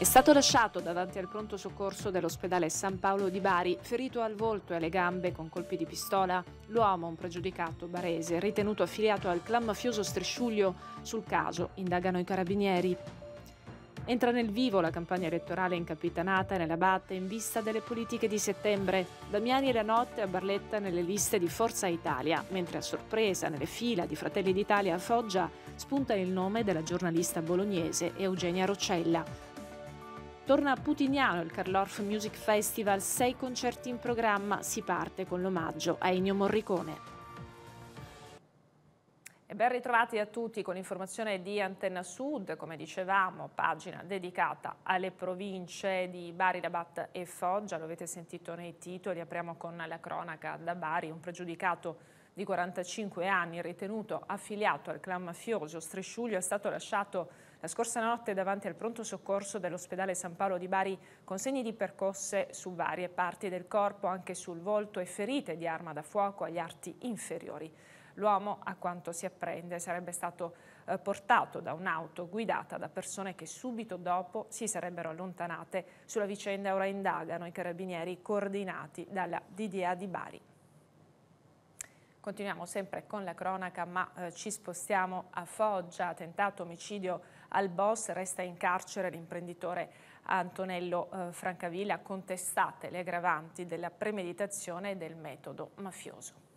È stato lasciato davanti al pronto soccorso dell'ospedale San Paolo di Bari, ferito al volto e alle gambe con colpi di pistola, l'uomo, un pregiudicato barese, ritenuto affiliato al clan mafioso Strisciuglio, sul caso indagano i carabinieri. Entra nel vivo la campagna elettorale incapitanata nella batte in vista delle politiche di settembre. Damiani e la notte a Barletta nelle liste di Forza Italia, mentre a sorpresa nelle fila di Fratelli d'Italia a Foggia spunta il nome della giornalista bolognese Eugenia Roccella, Torna a Putignano il Carlorf Music Festival, sei concerti in programma, si parte con l'omaggio a Ennio Morricone. E ben ritrovati a tutti con informazione di Antenna Sud, come dicevamo, pagina dedicata alle province di Bari, Rabat e Foggia, lo avete sentito nei titoli, apriamo con la cronaca da Bari, un pregiudicato di 45 anni ritenuto affiliato al clan mafioso Strisciuglio è stato lasciato la scorsa notte davanti al pronto soccorso dell'ospedale San Paolo di Bari con segni di percosse su varie parti del corpo, anche sul volto e ferite di arma da fuoco agli arti inferiori. L'uomo, a quanto si apprende, sarebbe stato eh, portato da un'auto guidata da persone che subito dopo si sarebbero allontanate. Sulla vicenda ora indagano i carabinieri coordinati dalla DDA di Bari. Continuiamo sempre con la cronaca, ma eh, ci spostiamo a Foggia, tentato omicidio al boss resta in carcere l'imprenditore Antonello eh, Francavilla contestate le aggravanti della premeditazione e del metodo mafioso.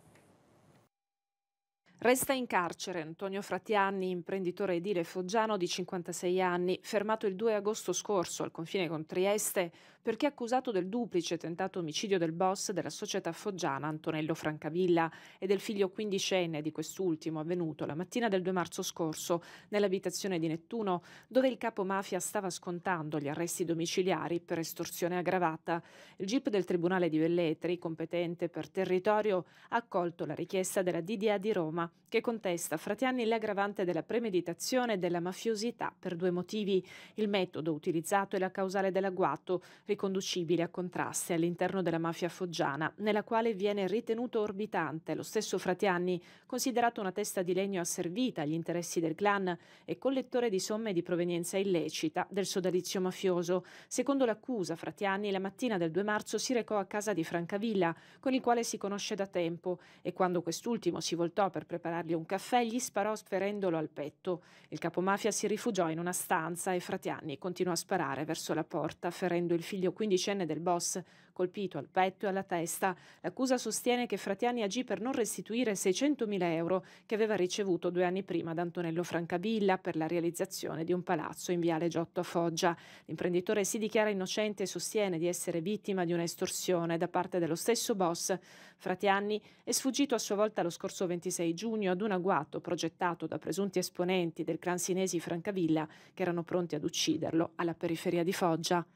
Resta in carcere Antonio Fratianni, imprenditore edile foggiano di 56 anni, fermato il 2 agosto scorso al confine con Trieste perché accusato del duplice tentato omicidio del boss della società foggiana Antonello Francavilla e del figlio quindicenne di quest'ultimo avvenuto la mattina del 2 marzo scorso nell'abitazione di Nettuno dove il capo mafia stava scontando gli arresti domiciliari per estorsione aggravata. Il GIP del Tribunale di Velletri, competente per territorio, ha accolto la richiesta della DDA di Roma che contesta Fratiani l'aggravante della premeditazione e della mafiosità per due motivi, il metodo utilizzato e la causale dell'agguato, riconducibile a contrasti all'interno della mafia foggiana, nella quale viene ritenuto orbitante lo stesso Fratiani, considerato una testa di legno asservita agli interessi del clan e collettore di somme di provenienza illecita del sodalizio mafioso. Secondo l'accusa, Fratiani la mattina del 2 marzo si recò a casa di Francavilla, con il quale si conosce da tempo, e quando quest'ultimo si voltò per preparare preparargli un caffè, gli sparò sferendolo al petto. Il capomafia si rifugiò in una stanza e Fratianni continuò a sparare verso la porta, ferendo il figlio quindicenne del boss colpito al petto e alla testa. L'accusa sostiene che Fratiani agì per non restituire 600.000 euro che aveva ricevuto due anni prima da Antonello Francavilla per la realizzazione di un palazzo in Viale Giotto a Foggia. L'imprenditore si dichiara innocente e sostiene di essere vittima di un'estorsione da parte dello stesso boss. Fratiani è sfuggito a sua volta lo scorso 26 giugno ad un agguato progettato da presunti esponenti del clan sinesi Francavilla che erano pronti ad ucciderlo alla periferia di Foggia.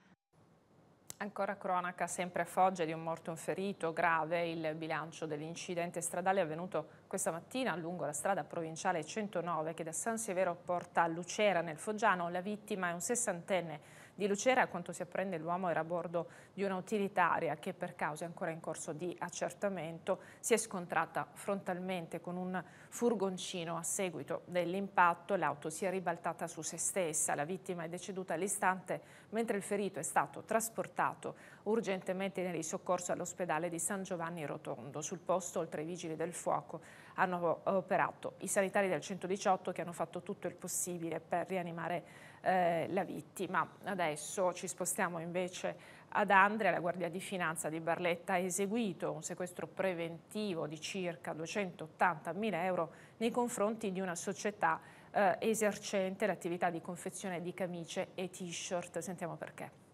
Ancora cronaca, sempre a Foggia, di un morto e un ferito grave, il bilancio dell'incidente stradale avvenuto questa mattina lungo la strada provinciale 109 che da San Severo porta a Lucera nel Foggiano. La vittima è un sessantenne di Lucera, a quanto si apprende l'uomo era a bordo di una utilitaria che per cause ancora in corso di accertamento si è scontrata frontalmente con un furgoncino a seguito dell'impatto, l'auto si è ribaltata su se stessa, la vittima è deceduta all'istante mentre il ferito è stato trasportato urgentemente in risoccorso all'ospedale di San Giovanni Rotondo. Sul posto oltre ai vigili del fuoco hanno operato i sanitari del 118 che hanno fatto tutto il possibile per rianimare eh, la vittima. Adesso ci spostiamo invece ad Andrea, la Guardia di Finanza di Barletta ha eseguito un sequestro preventivo di circa 280.000 euro nei confronti di una società eh, esercente l'attività di confezione di camicie e t-shirt. Sentiamo perché.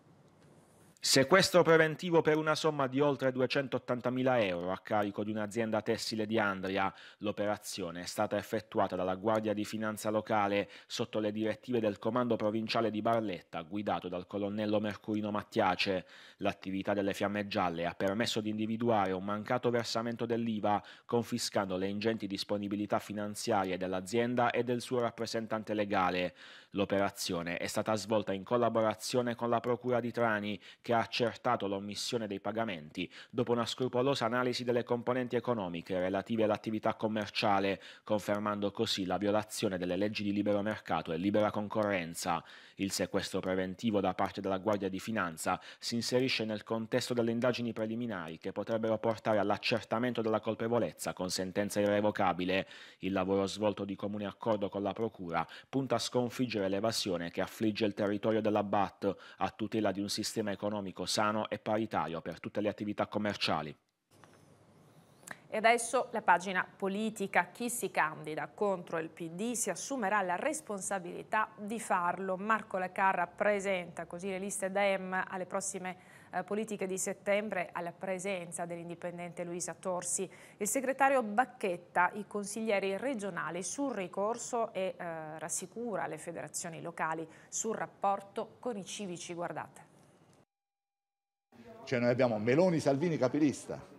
Sequestro preventivo per una somma di oltre 280.000 euro a carico di un'azienda tessile di Andria. L'operazione è stata effettuata dalla Guardia di Finanza Locale sotto le direttive del Comando Provinciale di Barletta, guidato dal colonnello Mercurino Mattiace. L'attività delle Fiamme Gialle ha permesso di individuare un mancato versamento dell'IVA, confiscando le ingenti disponibilità finanziarie dell'azienda e del suo rappresentante legale. L'operazione è stata svolta in collaborazione con la Procura di Trani, che ha accertato l'omissione dei pagamenti dopo una scrupolosa analisi delle componenti economiche relative all'attività commerciale, confermando così la violazione delle leggi di libero mercato e libera concorrenza. Il sequestro preventivo da parte della Guardia di Finanza si inserisce nel contesto delle indagini preliminari che potrebbero portare all'accertamento della colpevolezza con sentenza irrevocabile. Il lavoro svolto di comune accordo con la Procura punta a sconfiggere combattere l'evasione che affligge il territorio della BAT a tutela di un sistema economico sano e paritario per tutte le attività commerciali. E adesso la pagina politica. Chi si candida contro il PD si assumerà la responsabilità di farlo. Marco Lacarra presenta così le liste DEM alle prossime elezioni eh, politiche di settembre alla presenza dell'indipendente Luisa Torsi, il segretario Bacchetta, i consiglieri regionali sul ricorso e eh, rassicura le federazioni locali sul rapporto con i civici. Guardate. Cioè noi abbiamo Meloni, Salvini, Capilista,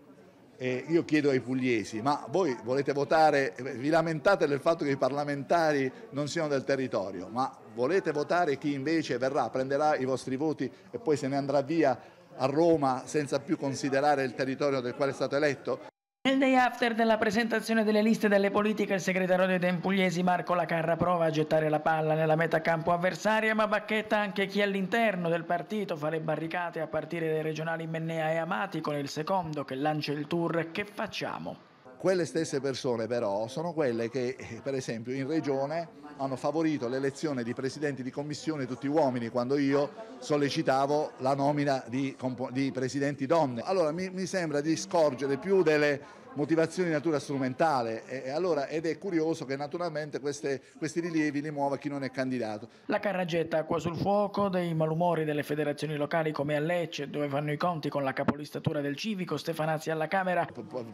eh, io chiedo ai pugliesi, ma voi volete votare, vi lamentate del fatto che i parlamentari non siano del territorio, ma volete votare chi invece verrà, prenderà i vostri voti e poi se ne andrà via a Roma senza più considerare il territorio del quale è stato eletto? Nel day after della presentazione delle liste delle politiche, il segretario dei Tempugliesi Marco Lacarra prova a gettare la palla nella metà campo avversaria, ma bacchetta anche chi all'interno del partito fa le barricate a partire dai regionali Mennea e Amati con il secondo che lancia il tour Che facciamo? Quelle stesse persone però sono quelle che eh, per esempio in regione hanno favorito l'elezione di presidenti di commissione tutti uomini quando io sollecitavo la nomina di, di presidenti donne. Allora mi, mi sembra di scorgere più delle motivazioni di natura strumentale e, e allora, ed è curioso che naturalmente queste, questi rilievi li muova chi non è candidato. La carragetta acqua sul fuoco dei malumori delle federazioni locali come a Lecce dove fanno i conti con la capolistatura del civico Stefanazzi alla Camera.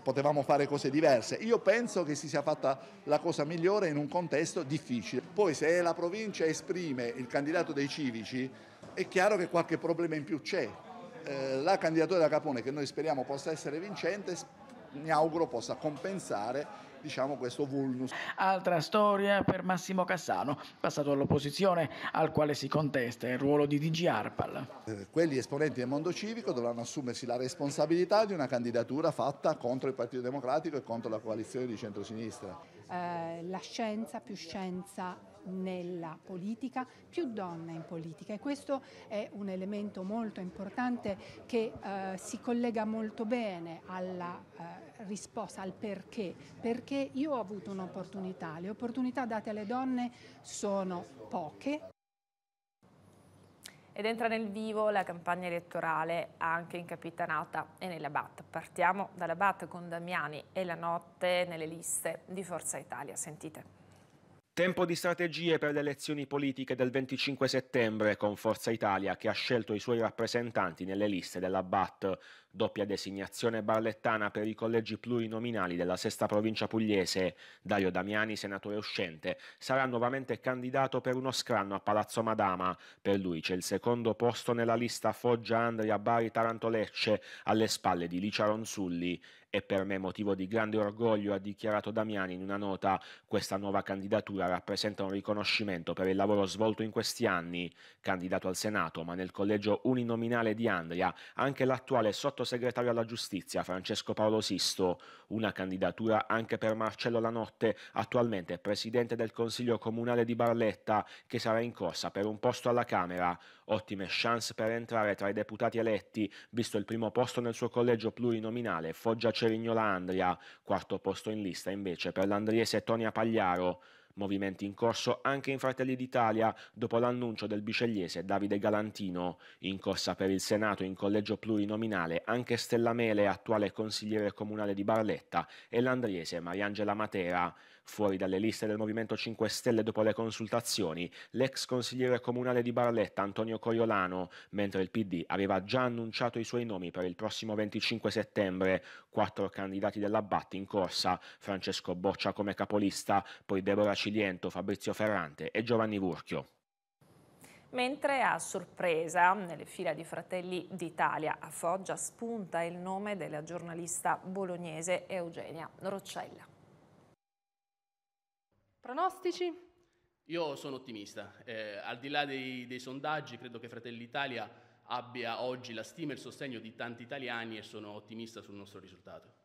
potevamo fare cose diverse. Io penso che si sia fatta la cosa migliore in un contesto difficile. Poi se la provincia esprime il candidato dei civici è chiaro che qualche problema in più c'è. Eh, la candidatura da Capone che noi speriamo possa essere vincente mi auguro possa compensare diciamo, questo vulnus. Altra storia per Massimo Cassano, passato all'opposizione, al quale si contesta il ruolo di DG Arpal. Eh, quelli esponenti del mondo civico dovranno assumersi la responsabilità di una candidatura fatta contro il Partito Democratico e contro la coalizione di centrosinistra. Eh, la scienza più scienza nella politica, più donne in politica e questo è un elemento molto importante che eh, si collega molto bene alla eh, risposta, al perché, perché io ho avuto un'opportunità, le opportunità date alle donne sono poche. Ed entra nel vivo la campagna elettorale anche in Capitanata e nella BAT. Partiamo dalla BAT con Damiani e la notte nelle liste di Forza Italia. Sentite. Tempo di strategie per le elezioni politiche del 25 settembre con Forza Italia che ha scelto i suoi rappresentanti nelle liste della BAT, doppia designazione barlettana per i collegi plurinominali della sesta provincia pugliese. Dario Damiani, senatore uscente, sarà nuovamente candidato per uno scranno a Palazzo Madama. Per lui c'è il secondo posto nella lista Foggia Andria Bari Taranto Lecce alle spalle di Licia Ronsulli e per me motivo di grande orgoglio, ha dichiarato Damiani in una nota, questa nuova candidatura rappresenta un riconoscimento per il lavoro svolto in questi anni, candidato al Senato, ma nel collegio uninominale di Andria, anche l'attuale sottosegretario alla giustizia Francesco Paolo Sisto, una candidatura anche per Marcello Lanotte, attualmente presidente del Consiglio Comunale di Barletta, che sarà in corsa per un posto alla Camera. Ottime chance per entrare tra i deputati eletti, visto il primo posto nel suo collegio plurinominale Foggia Cerigno Landria, quarto posto in lista invece per l'andriese Tonia Pagliaro. Movimenti in corso anche in Fratelli d'Italia dopo l'annuncio del bicelliese Davide Galantino. In corsa per il Senato in collegio plurinominale anche Stella Mele, attuale consigliere comunale di Barletta, e l'andriese Mariangela Matera. Fuori dalle liste del Movimento 5 Stelle dopo le consultazioni, l'ex consigliere comunale di Barletta Antonio Coriolano, mentre il PD aveva già annunciato i suoi nomi per il prossimo 25 settembre, quattro candidati dell'Abbatti in corsa, Francesco Boccia come capolista, poi Deborah Ciliento, Fabrizio Ferrante e Giovanni Burchio mentre a sorpresa nelle fila di Fratelli d'Italia a Foggia spunta il nome della giornalista bolognese Eugenia Roccella. Pronostici? Io sono ottimista, eh, al di là dei, dei, sondaggi credo che Fratelli Italia abbia oggi la stima e il sostegno di tanti italiani e sono ottimista sul nostro risultato.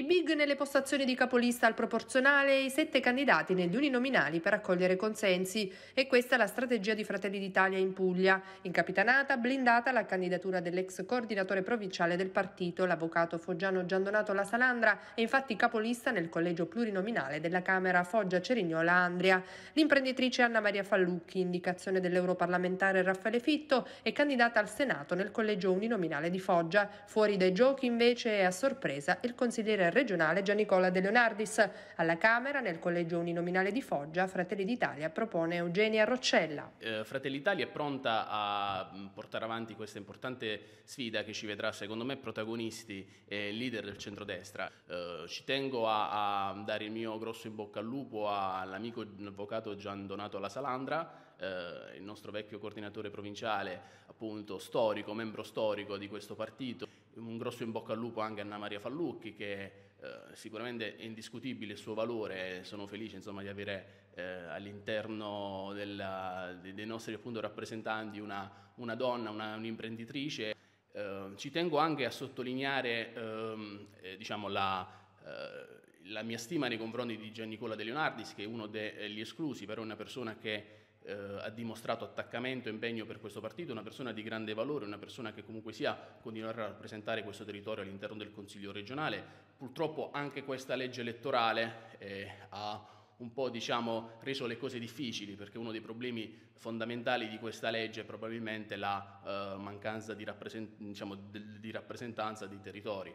I big nelle postazioni di capolista al proporzionale e i sette candidati negli uninominali per accogliere consensi. E questa è la strategia di Fratelli d'Italia in Puglia. In capitanata, blindata la candidatura dell'ex coordinatore provinciale del partito, l'avvocato foggiano Giandonato La Salandra, è infatti capolista nel collegio plurinominale della Camera Foggia Cerignola Andria. L'imprenditrice Anna Maria Fallucchi, indicazione dell'europarlamentare Raffaele Fitto, è candidata al Senato nel collegio uninominale di Foggia. Fuori dai giochi invece è a sorpresa il consigliere regionale Gian Nicola De Leonardis. Alla Camera, nel collegio uninominale di Foggia, Fratelli d'Italia propone Eugenia Roccella. Eh, Fratelli d'Italia è pronta a mm, portare avanti questa importante sfida che ci vedrà, secondo me, protagonisti e leader del centrodestra. Eh, ci tengo a, a, dare il mio grosso in bocca al lupo all'amico avvocato Gian Donato La Salandra, eh, il nostro vecchio coordinatore provinciale, appunto storico, membro storico di questo partito, un grosso in bocca al lupo anche a Anna Maria Fallucchi che eh, sicuramente è indiscutibile il suo valore, sono felice insomma, di avere eh, all'interno della, dei nostri appunto, rappresentanti una, una donna, una, un'imprenditrice. Eh, ci tengo anche a sottolineare ehm, eh, diciamo, la, eh, la, mia stima nei confronti di Gian Nicola De Leonardis che è uno degli eh, esclusi, però è una persona che eh, ha dimostrato attaccamento e impegno per questo partito, una persona di grande valore, una persona che comunque sia continuerà a rappresentare questo territorio all'interno del Consiglio regionale. Purtroppo anche questa legge elettorale eh, ha un po' diciamo, reso le cose difficili perché uno dei problemi fondamentali di questa legge è probabilmente la eh, mancanza di, rappresent- diciamo, di, rappresentanza dei territori.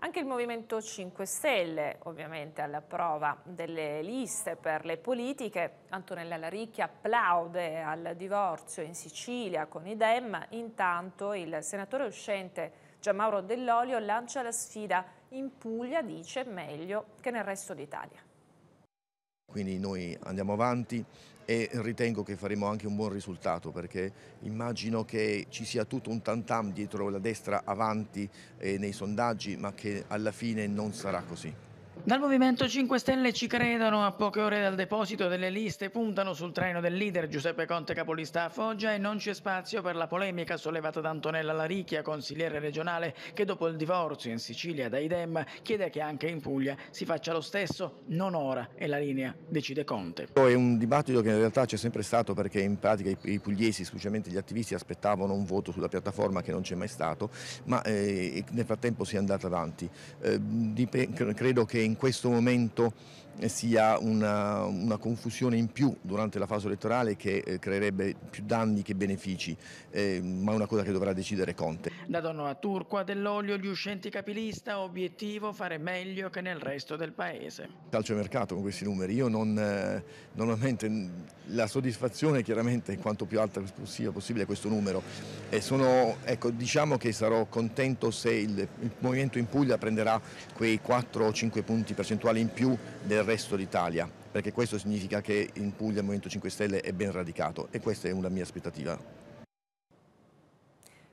Anche il Movimento 5 Stelle, ovviamente alla prova delle liste per le politiche, Antonella Laricchi applaude al divorzio in Sicilia con i Dem, intanto il senatore uscente Gianmauro Dell'Olio lancia la sfida in Puglia, dice meglio che nel resto d'Italia. Quindi noi andiamo avanti, e ritengo che faremo anche un buon risultato perché immagino che ci sia tutto un tantam dietro la destra avanti eh, nei sondaggi ma che alla fine non sarà così. Dal Movimento 5 Stelle ci credono, a poche ore dal deposito delle liste puntano sul treno del leader Giuseppe Conte capolista a Foggia e non c'è spazio per la polemica sollevata da Antonella Laricchia, consigliere regionale, che dopo il divorzio in Sicilia da Idem chiede che anche in Puglia si faccia lo stesso, non ora, e la linea decide Conte. È un dibattito che in realtà c'è sempre stato perché in pratica i pugliesi, specialmente gli attivisti, aspettavano un voto sulla piattaforma che non c'è mai stato, ma eh, nel frattempo si è andata avanti. Eh, credo che in questo momento eh, sia una, eh, una, confusione in più durante la fase elettorale che eh, creerebbe più danni che benefici, eh, ma è una cosa che dovrà decidere Conte. Da Donna Turqua dell'olio gli uscenti capilista, obiettivo fare meglio che nel resto del paese. Calcio mercato con questi numeri, io non, eh, normalmente la soddisfazione chiaramente è quanto più alta sia possibile questo numero e sono, ecco, diciamo che sarò contento se il, il Movimento in Puglia prenderà quei 4 o 5 punti percentuali in più del resto d'Italia, perché questo significa che in Puglia il Movimento 5 Stelle è ben radicato e questa è una mia aspettativa.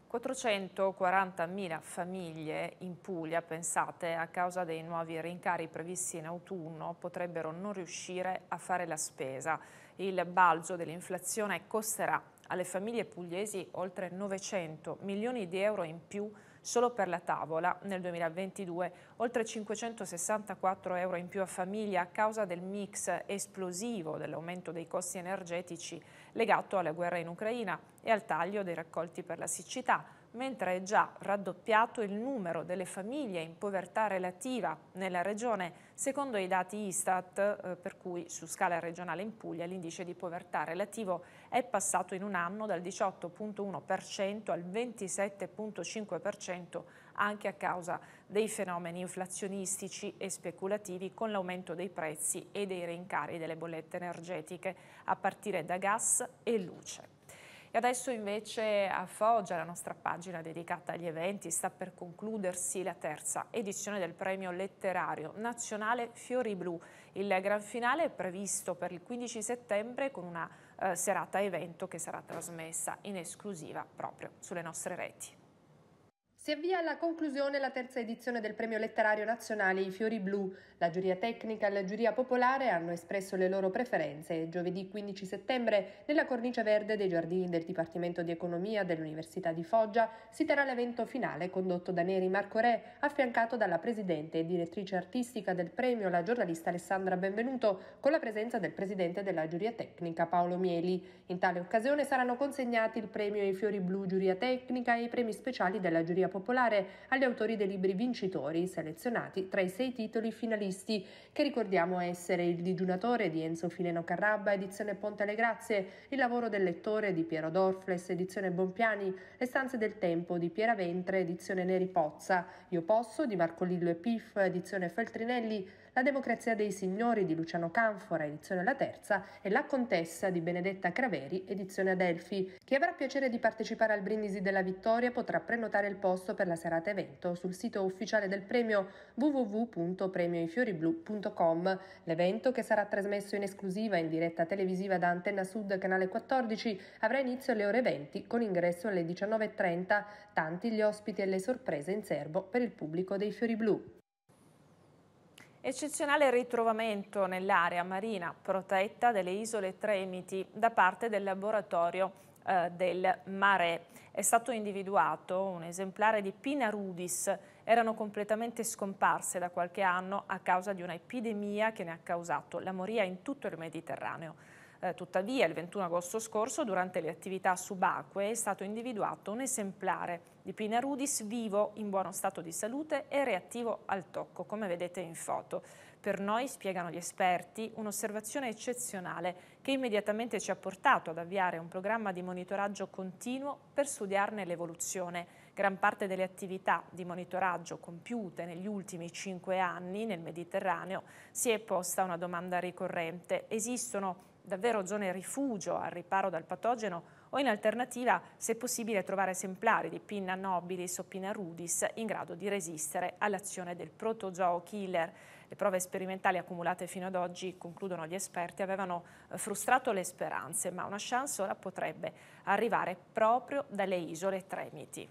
440.000 famiglie in Puglia, pensate, a causa dei nuovi rincari previsti in autunno, potrebbero non riuscire a fare la spesa. Il balzo dell'inflazione costerà alle famiglie pugliesi oltre 900 milioni di euro in più Solo per la tavola nel 2022 oltre 564 euro in più a famiglia a causa del mix esplosivo dell'aumento dei costi energetici legato alla guerra in Ucraina e al taglio dei raccolti per la siccità, mentre è già raddoppiato il numero delle famiglie in povertà relativa nella regione, secondo i dati Istat, eh, per cui su scala regionale in Puglia l'indice di povertà relativo è passato in un anno dal 18,1% al 27,5% anche a causa dei fenomeni inflazionistici e speculativi con l'aumento dei prezzi e dei rincari delle bollette energetiche a partire da gas e luce. E adesso invece a Foggia, la nostra pagina dedicata agli eventi, sta per concludersi la terza edizione del premio letterario nazionale Fiori Blu. Il gran finale è previsto per il 15 settembre con una eh, serata evento che sarà trasmessa in esclusiva proprio sulle nostre reti. Si avvia alla conclusione la terza edizione del Premio Letterario Nazionale I Fiori Blu. La giuria tecnica e la giuria popolare hanno espresso le loro preferenze giovedì 15 settembre nella cornice verde dei giardini del Dipartimento di Economia dell'Università di Foggia si terrà l'evento finale condotto da Neri Marco Re, affiancato dalla presidente e direttrice artistica del premio, la giornalista Alessandra Benvenuto, con la presenza del presidente della giuria tecnica Paolo Mieli. In tale occasione saranno consegnati il premio I Fiori Blu giuria tecnica e i premi speciali della giuria popolare popolare agli autori dei libri vincitori selezionati tra i sei titoli finalisti, che ricordiamo essere Il digiunatore di Enzo Fileno Carrabba, edizione Ponte alle Grazie, Il lavoro del lettore di Piero Dorfles, edizione Bompiani, Le stanze del tempo di Piera Ventre, edizione Neri Pozza, Io posso di Marco Lillo e Piff, edizione Feltrinelli, La democrazia dei signori di Luciano Canfora, edizione La Terza, e La contessa di Benedetta Craveri, edizione Adelfi. Chi avrà piacere di partecipare al Brindisi della Vittoria potrà prenotare il posto proposto per la serata evento sul sito ufficiale del premio www.premioifioriblu.com. L'evento, che sarà trasmesso in esclusiva in diretta televisiva da Antenna Sud Canale 14, avrà inizio alle ore 20 con ingresso alle 19.30. Tanti gli ospiti e le sorprese in serbo per il pubblico dei Fiori Blu. Eccezionale ritrovamento nell'area marina protetta delle isole Tremiti da parte del laboratorio eh, del mare. È stato individuato un esemplare di Pina rudis, erano completamente scomparse da qualche anno a causa di una epidemia che ne ha causato la moria in tutto il Mediterraneo. Eh, tuttavia, il 21 agosto scorso, durante le attività subacquee, è stato individuato un esemplare di Pina rudis vivo, in buono stato di salute e reattivo al tocco, come vedete in foto. Per noi, spiegano gli esperti, un'osservazione eccezionale che immediatamente ci ha portato ad avviare un programma di monitoraggio continuo per studiarne l'evoluzione. Gran parte delle attività di monitoraggio compiute negli ultimi cinque anni nel Mediterraneo si è posta una domanda ricorrente. Esistono davvero zone rifugio al riparo dal patogeno o in alternativa, se possibile, trovare esemplari di Pinna nobilis o Pinna rudis in grado di resistere all'azione del protozoo killer. Le prove sperimentali accumulate fino ad oggi, concludono gli esperti, avevano eh, frustrato le speranze, ma una chance ora potrebbe arrivare proprio dalle isole Tremiti.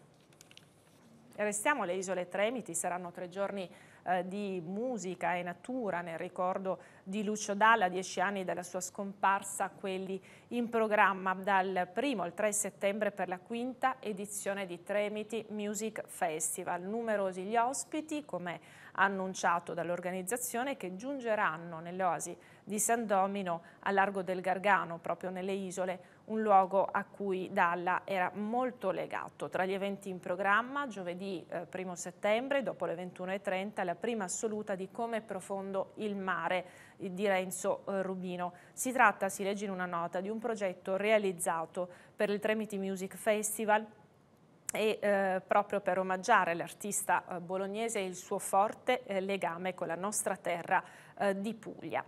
Restiamo alle isole Tremiti, saranno tre giorni eh, di musica e natura nel ricordo di Lucio Dalla, dieci anni dalla sua scomparsa, quelli in programma dal 1 al 3 settembre per la quinta edizione di Tremiti Music Festival. Numerosi gli ospiti, come annunciato dall'organizzazione, che giungeranno nell'oasi di San Domino a Largo del Gargano, proprio nelle isole un luogo a cui Dalla era molto legato. Tra gli eventi in programma, giovedì eh, 1 settembre, dopo le 21.30, la prima assoluta di Come è profondo il mare eh, di Renzo eh, Rubino. Si tratta, si legge in una nota, di un progetto realizzato per il Tremiti Music Festival e eh, proprio per omaggiare l'artista eh, bolognese e il suo forte legame con la nostra terra di Puglia.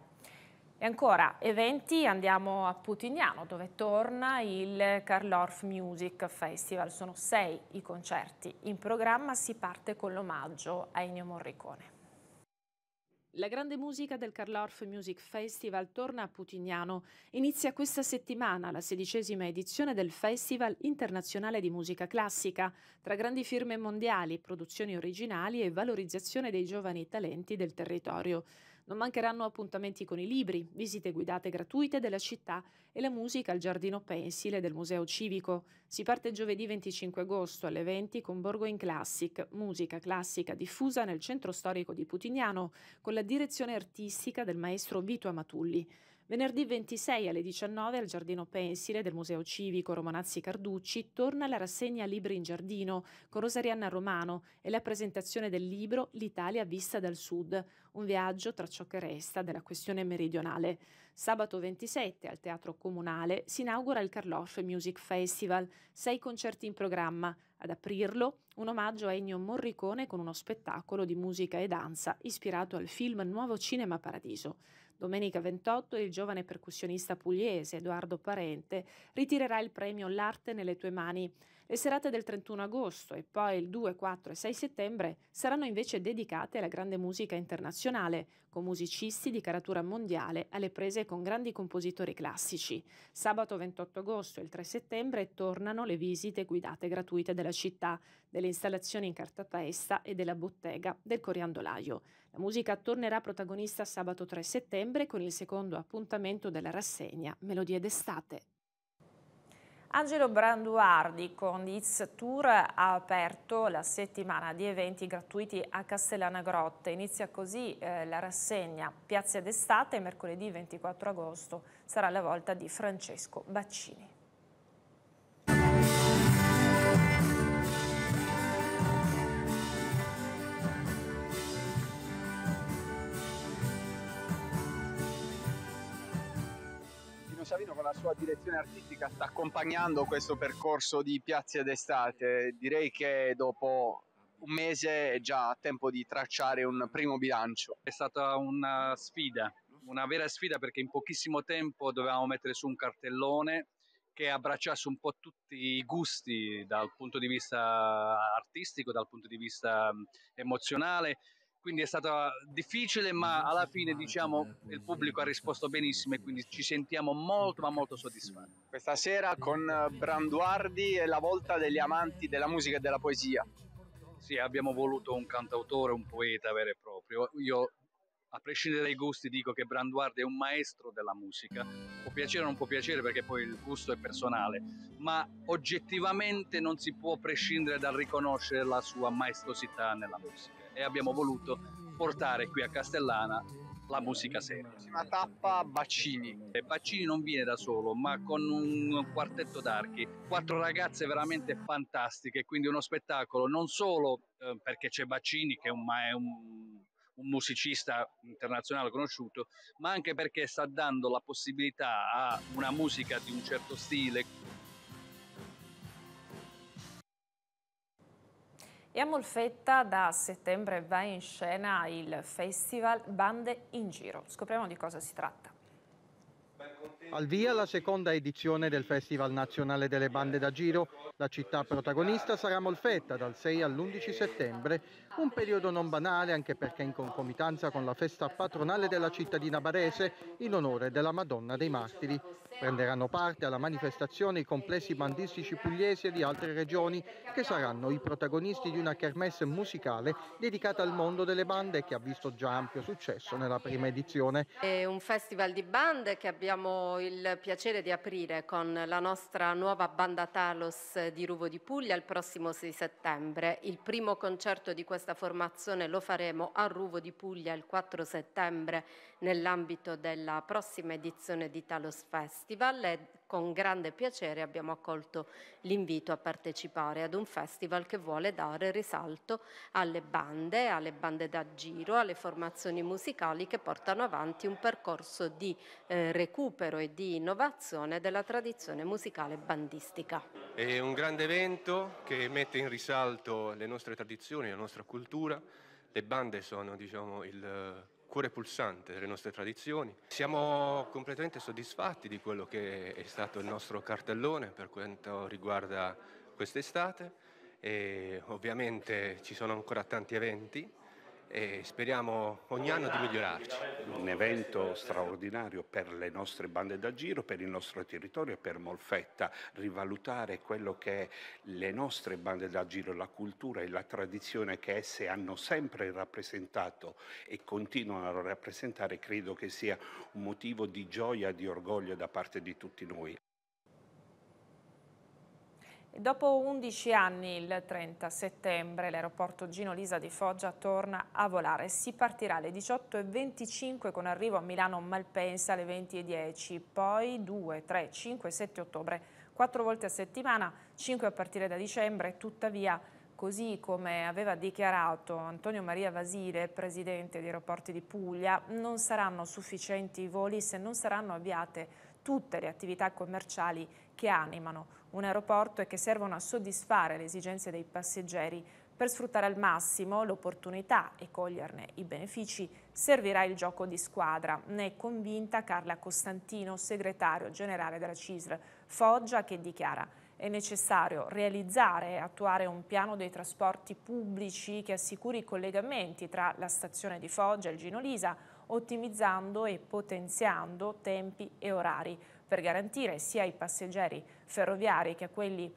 E ancora, eventi, andiamo a Putignano dove torna il Carl Orff Music Festival. Sono sei i concerti. In programma si parte con l'omaggio a Ennio Morricone. La grande musica del Carl Orff Music Festival torna a Putignano. Inizia questa settimana la sedicesima edizione del Festival internazionale di musica classica, tra grandi firme mondiali, produzioni originali e valorizzazione dei giovani talenti del territorio. Non mancheranno appuntamenti con i libri, visite guidate gratuite della città e la musica al giardino pensile del Museo Civico. Si parte giovedì 25 agosto alle 20 con Borgo in Classic, musica classica diffusa nel centro storico di Putignano, con la direzione artistica del maestro Vito Amatulli. Venerdì 26 alle 19 al Giardino Pensile del Museo Civico Romanazzi Carducci torna la rassegna Libri in Giardino con Rosarianna Romano e la presentazione del libro L'Italia vista dal Sud, un viaggio tra ciò che resta della questione meridionale. Sabato 27 al Teatro Comunale si inaugura il Karloff Music Festival, sei concerti in programma. Ad aprirlo un omaggio a Ennio Morricone con uno spettacolo di musica e danza ispirato al film Nuovo Cinema Paradiso. Domenica 28 il giovane percussionista pugliese Edoardo Parente ritirerà il premio L'arte nelle tue mani le serate del 31 agosto e poi il 2, 4 e 6 settembre saranno invece dedicate alla grande musica internazionale, con musicisti di caratura mondiale alle prese con grandi compositori classici. Sabato 28 agosto e il 3 settembre tornano le visite guidate gratuite della città, delle installazioni in carta paesta e della bottega del coriandolaio. La musica tornerà protagonista sabato 3 settembre con il secondo appuntamento della rassegna Melodie d'estate. Angelo Branduardi con It's Tour ha aperto la settimana di eventi gratuiti a Castellana Grotte. Inizia così eh, la rassegna Piazza d'estate mercoledì 24 agosto. Sarà la volta di Francesco Baccini. la sua direzione artistica sta accompagnando questo percorso di piazze d'estate. Direi che dopo un mese è già tempo di tracciare un primo bilancio. È stata una sfida, una vera sfida perché in pochissimo tempo dovevamo mettere su un cartellone che abbracciasse un po' tutti i gusti dal punto di vista artistico, dal punto di vista emozionale quindi è stato eh, difficile ma alla fine diciamo eh, il pubblico ha risposto benissimo e quindi ci sentiamo molto ma molto soddisfatti. Questa sera con eh, Branduardi è la volta degli amanti della musica e della poesia. Sì, abbiamo voluto un cantautore, un poeta vero e proprio. Io a prescindere dai gusti dico che Branduardi è un maestro della musica, può piacere o non può piacere perché poi il gusto è personale, ma oggettivamente non si può prescindere dal riconoscere la sua maestosità nella musica e abbiamo voluto portare qui a Castellana la musica seria. Una tappa Baccini. E Baccini non viene da solo, ma con un quartetto d'archi, quattro ragazze veramente fantastiche, quindi uno spettacolo non solo eh, perché c'è Baccini che è un, è un, un musicista internazionale conosciuto, ma anche perché sta dando la possibilità a una musica di un certo stile E a Molfetta da settembre va in scena il festival Bande in Giro. Scopriamo di cosa si tratta. Al via la seconda edizione del Festival Nazionale delle Bande da Giro. La città protagonista sarà Molfetta dal 6 all'11 settembre un periodo non banale anche perché in concomitanza con la festa patronale della cittadina barese in onore della Madonna dei Martiri. Prenderanno parte alla manifestazione i complessi bandistici pugliesi e di altre regioni che saranno i protagonisti di una kermesse musicale dedicata al mondo delle bande che ha visto già ampio successo nella prima edizione. È un festival di bande che abbiamo il piacere di aprire con la nostra nuova banda Talos di Ruvo di Puglia il prossimo 6 settembre. Il primo concerto di questa questa formazione lo faremo a Ruvo di Puglia il 4 settembre nell'ambito della prossima edizione di Talos Festival con grande piacere abbiamo accolto l'invito a partecipare ad un festival che vuole dare risalto alle bande, alle bande da giro, alle formazioni musicali che portano avanti un percorso di eh, recupero e di innovazione della tradizione musicale bandistica. È un grande evento che mette in risalto le nostre tradizioni, la nostra cultura. Le bande sono diciamo, il cuore pulsante delle nostre tradizioni. Siamo completamente soddisfatti di quello che è stato il nostro cartellone per quanto riguarda quest'estate e ovviamente ci sono ancora tanti eventi e speriamo ogni anno di migliorarci. Un evento straordinario per le nostre bande da giro, per il nostro territorio e per Molfetta, rivalutare quello che le nostre bande da giro, la cultura e la tradizione che esse hanno sempre rappresentato e continuano a rappresentare, credo che sia un motivo di gioia e di orgoglio da parte di tutti noi. Dopo 11 anni, il 30 settembre, l'aeroporto Gino Lisa di Foggia torna a volare. Si partirà alle 18.25 con arrivo a Milano Malpensa alle 20.10, poi 2, 3, 5, 7 ottobre, 4 volte a settimana, 5 a partire da dicembre, tuttavia Così come aveva dichiarato Antonio Maria Vasile, presidente di Aeroporti di Puglia, non saranno sufficienti i voli se non saranno avviate tutte le attività commerciali che animano un aeroporto e che servono a soddisfare le esigenze dei passeggeri. Per sfruttare al massimo l'opportunità e coglierne i benefici servirà il gioco di squadra. Ne è convinta Carla Costantino, segretario generale della CISR Foggia, che dichiara è necessario realizzare e attuare un piano dei trasporti pubblici che assicuri i collegamenti tra la stazione di Foggia e il Ginolisa, ottimizzando e potenziando tempi e orari per garantire sia ai passeggeri ferroviari che a quelli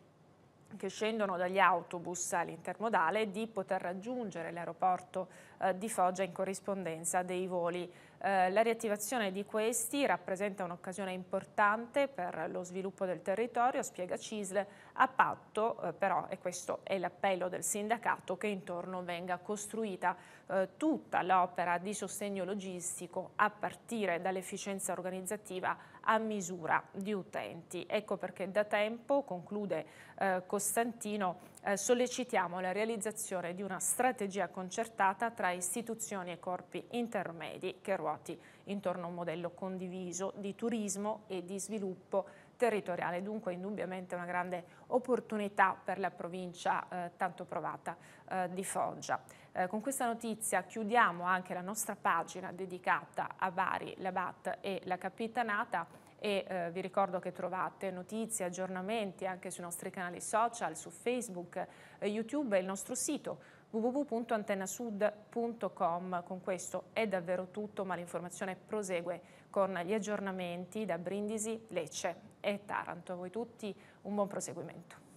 che scendono dagli autobus all'intermodale di poter raggiungere l'aeroporto eh, di Foggia in corrispondenza dei voli. Eh, la riattivazione di questi rappresenta un'occasione importante per lo sviluppo del territorio, spiega Cisle, a patto eh, però, e questo è l'appello del sindacato, che intorno venga costruita eh, tutta l'opera di sostegno logistico a partire dall'efficienza organizzativa a misura di utenti. Ecco perché da tempo, conclude eh, Costantino, eh, sollecitiamo la realizzazione di una strategia concertata tra istituzioni e corpi intermedi che ruoti intorno a un modello condiviso di turismo e di sviluppo territoriale, dunque indubbiamente una grande opportunità per la provincia eh, tanto provata eh, di Foggia. Eh, con questa notizia chiudiamo anche la nostra pagina dedicata a Bari, la BAT e la Capitanata e eh, vi ricordo che trovate notizie, aggiornamenti anche sui nostri canali social, su Facebook, eh, YouTube e il nostro sito www.antennasud.com. Con questo è davvero tutto, ma l'informazione prosegue con gli aggiornamenti da Brindisi, Lecce e Taranto. A voi tutti un buon proseguimento.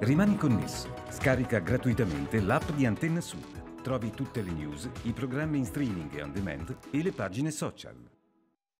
Rimani connesso. Scarica gratuitamente l'app di Antenna Sud. Trovi tutte le news, i programmi in streaming e on demand e le pagine social.